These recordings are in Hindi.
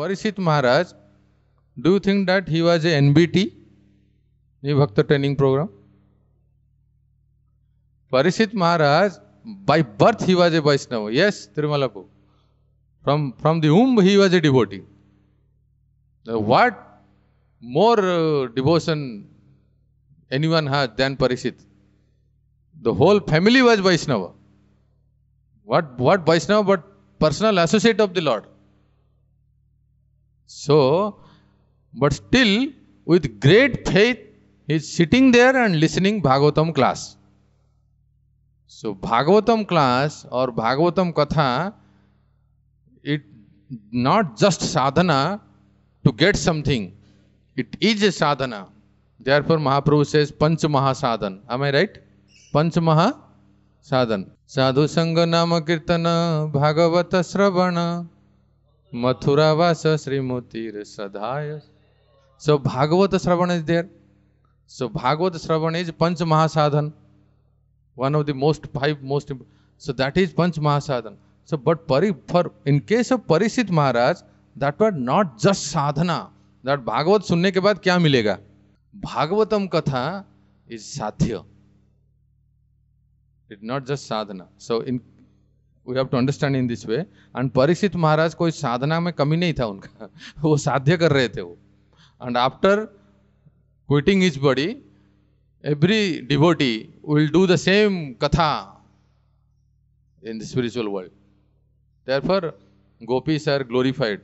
परिचित Maharaj do you think that he was a N B T ये भक्त ट्रेनिंग प्रोग्राम परिचित Maharaj by birth he was a Vaishnav yes Tirumala को from from the womb he was a devotee what more devotion anyone has then परिचित the whole family was Vaishnav what what Vaishnav but personal associate of the lord So, but still with great faith he is sitting there and listening Bhagavatam class. So Bhagavatam class or Bhagavatam katha, it not just sadhana to get something. It is a sadhana. Therefore Mahaprabhu says Panch Mahasadhan. Am I right? Panch maha Mahasadhan. Sadhu Sangha Nama Kirtana Bhagavata Sravana Mathura vas श्रीमती सदाय so Bhagavata shravan is there so Bhagavata shravan is pancha mahasadhan one of the most five most so that is pancha mahasadhan so but for in case of परिचित Maharaj that was not just sadhana that Bhagavata सुनने के बाद क्या मिलेगा Bhagavatam katha is sadhya it not just sadhana so in we have to understand in this way and Parikshit महाराज कोई साधना में कमी नहीं था उनका वो साध्य कर रहे थे वो and after quitting his body every devotee will do the same katha in the spiritual world there for gopi are glorified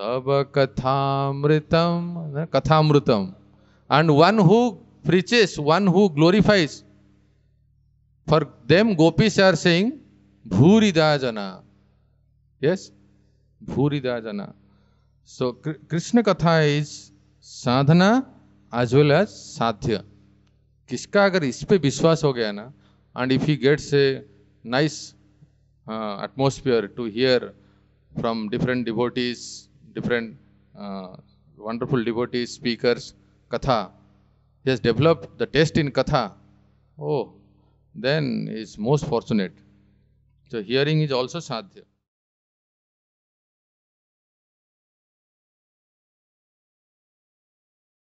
तब kathamritam kathamritam and one who preaches one who glorifies for them gopi are saying Bhurida Jana. Yes? Bhurida Jana. So Krishna Katha is sadhana as well as sadhya. किसका अगर इस पे विश्वास हो गया ना and if he gets a nice atmosphere to hear from different devotees different wonderful devotees, speakers, katha. He has developed the taste in katha. Oh, then he is most fortunate. So, hearing is also sadhya.